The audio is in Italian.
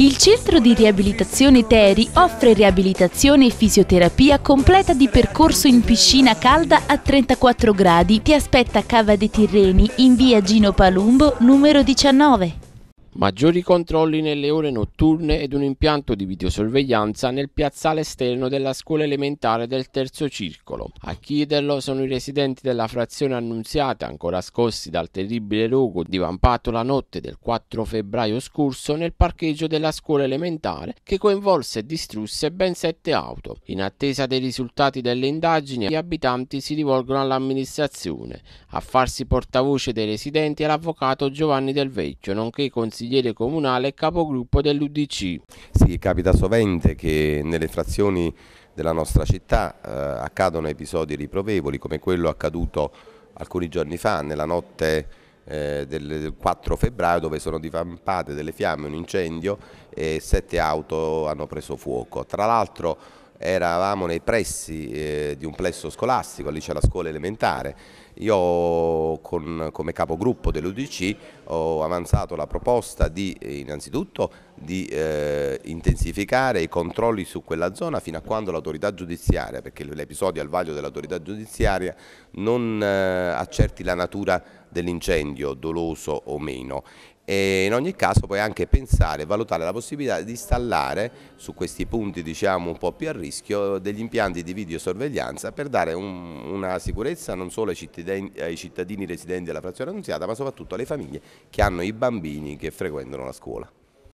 Il centro di riabilitazione Teri offre riabilitazione e fisioterapia completa di percorso in piscina calda a 34 gradi. Ti aspetta Cava dei Tirreni in via Gino Palumbo numero 19. Maggiori controlli nelle ore notturne ed un impianto di videosorveglianza nel piazzale esterno della scuola elementare del terzo circolo. A chiederlo sono i residenti della frazione annunziata, ancora scossi dal terribile rogo divampato la notte del 4 febbraio scorso nel parcheggio della scuola elementare che coinvolse e distrusse ben sette auto. In attesa dei risultati delle indagini, gli abitanti si rivolgono all'amministrazione. A farsi portavoce dei residenti è l'avvocato Giovanni Del Vecchio, nonché consigliere consigliere comunale e capogruppo dell'Udc. Sì, capita sovente che nelle frazioni della nostra città eh, accadono episodi riprovevoli come quello accaduto alcuni giorni fa nella notte eh, del 4 febbraio dove sono divampate delle fiamme, un incendio e sette auto hanno preso fuoco. Tra l'altro eravamo nei pressi eh, di un plesso scolastico, lì c'è la scuola elementare. Io con, come capogruppo dell'UDC ho avanzato la proposta di eh, innanzitutto di eh, intensificare i controlli su quella zona fino a quando l'autorità giudiziaria, perché l'episodio è al vaglio dell'autorità giudiziaria non eh, accerti la natura dell'incendio, doloso o meno e in ogni caso poi anche pensare e valutare la possibilità di installare su questi punti diciamo un po' più a rischio degli impianti di videosorveglianza per dare un, una sicurezza non solo ai cittadini, ai cittadini residenti della frazione annunziata ma soprattutto alle famiglie che hanno i bambini che frequentano la scuola.